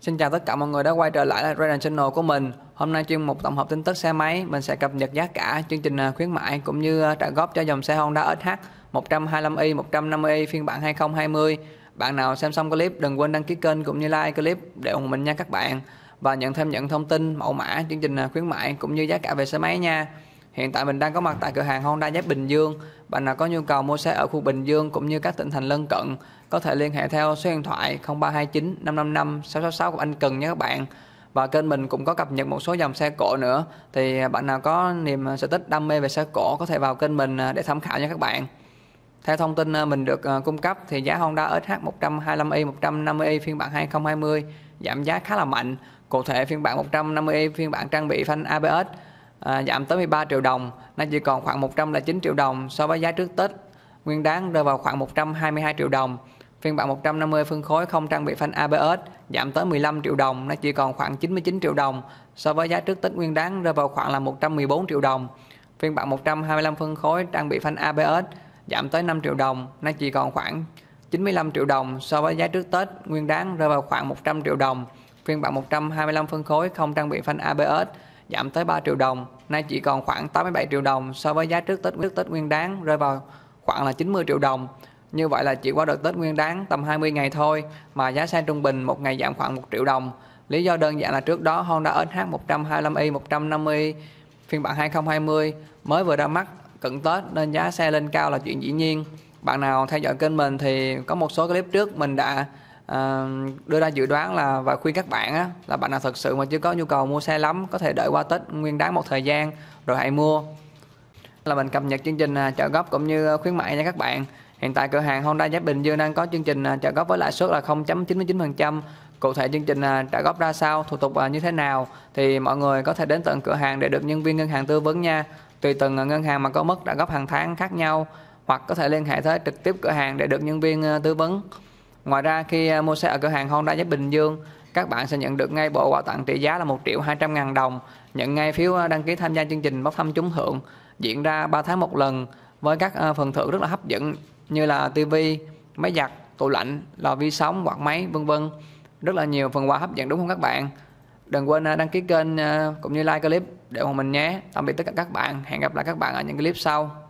Xin chào tất cả mọi người đã quay trở lại là Channel của mình Hôm nay chuyên mục tổng hợp tin tức xe máy Mình sẽ cập nhật giá cả, chương trình à, khuyến mại Cũng như à, trả góp cho dòng xe Honda SH 125i, 150i phiên bản 2020 Bạn nào xem xong clip đừng quên đăng ký kênh cũng như like clip để ủng mình nha các bạn Và nhận thêm những thông tin, mẫu mã, chương trình à, khuyến mại cũng như giá cả về xe máy nha Hiện tại mình đang có mặt tại cửa hàng Honda Giáp Bình Dương bạn nào có nhu cầu mua xe ở khu Bình Dương cũng như các tỉnh thành lân cận có thể liên hệ theo số điện thoại 0329 555 666 của anh Cần nhé các bạn. Và kênh mình cũng có cập nhật một số dòng xe cổ nữa. Thì bạn nào có niềm sở thích đam mê về xe cổ có thể vào kênh mình à, để tham khảo nha các bạn. Theo thông tin à, mình được à, cung cấp thì giá Honda SH125i 150i phiên bản 2020 giảm giá khá là mạnh. Cụ thể phiên bản 150i phiên bản trang bị phanh ABS à, giảm tới 13 triệu đồng, nó chỉ còn khoảng 109 triệu đồng so với giá trước Tết. Nguyên đáng rơi vào khoảng 122 triệu đồng. Phiên bản 150 phân khối không trang bị phanh ABS giảm tới 15 triệu đồng, nó chỉ còn khoảng 99 triệu đồng so với giá trước Tết nguyên đáng rơi vào khoảng là 114 triệu đồng. Phiên bản 125 phân khối trang bị phanh ABS giảm tới 5 triệu đồng, nó chỉ còn khoảng 95 triệu đồng so với giá trước Tết nguyên đáng rơi vào khoảng 100 triệu đồng. Phiên bản 125 phân khối không trang bị phanh ABS giảm tới 3 triệu đồng, nay chỉ còn khoảng 87 triệu đồng so với giá trước Tết trước Tết Nguyên đán rơi vào khoảng là 90 triệu đồng. Như vậy là chỉ qua đợt Tết Nguyên đán tầm 20 ngày thôi mà giá xe trung bình một ngày giảm khoảng 1 triệu đồng. Lý do đơn giản là trước đó Honda SH 125i 150 phiên bản 2020 mới vừa ra mắt cận Tết nên giá xe lên cao là chuyện dĩ nhiên. Bạn nào theo dõi kênh mình thì có một số clip trước mình đã đưa ra dự đoán là và khuyên các bạn á, là bạn nào thật sự mà chưa có nhu cầu mua xe lắm có thể đợi qua Tết nguyên đáng một thời gian rồi hãy mua là mình cập nhật chương trình trợ à, góp cũng như khuyến mại nha các bạn hiện tại cửa hàng Honda Giáp Bình Dương đang có chương trình trợ à, góp với lãi suất là 0.99% cụ thể chương trình à, trả góp ra sao thủ tục như thế nào thì mọi người có thể đến tận cửa hàng để được nhân viên ngân hàng tư vấn nha tùy từng ngân hàng mà có mức trả góp hàng tháng khác nhau hoặc có thể liên hệ tới trực tiếp cửa hàng để được nhân viên tư vấn Ngoài ra khi à, mua xe ở cửa hàng Honda Nhất Bình Dương, các bạn sẽ nhận được ngay bộ quà tặng trị giá là 1 triệu 200 ngàn đồng, nhận ngay phiếu à, đăng ký tham gia chương trình bốc thăm trúng thưởng diễn ra 3 tháng một lần với các à, phần thưởng rất là hấp dẫn như là tivi, máy giặt, tủ lạnh, lò vi sóng, quạt máy, vân vân. Rất là nhiều phần quà hấp dẫn đúng không các bạn? Đừng quên đăng ký kênh cũng như like clip để ủng mình nhé. Tạm biệt tất cả các bạn, hẹn gặp lại các bạn ở những clip sau.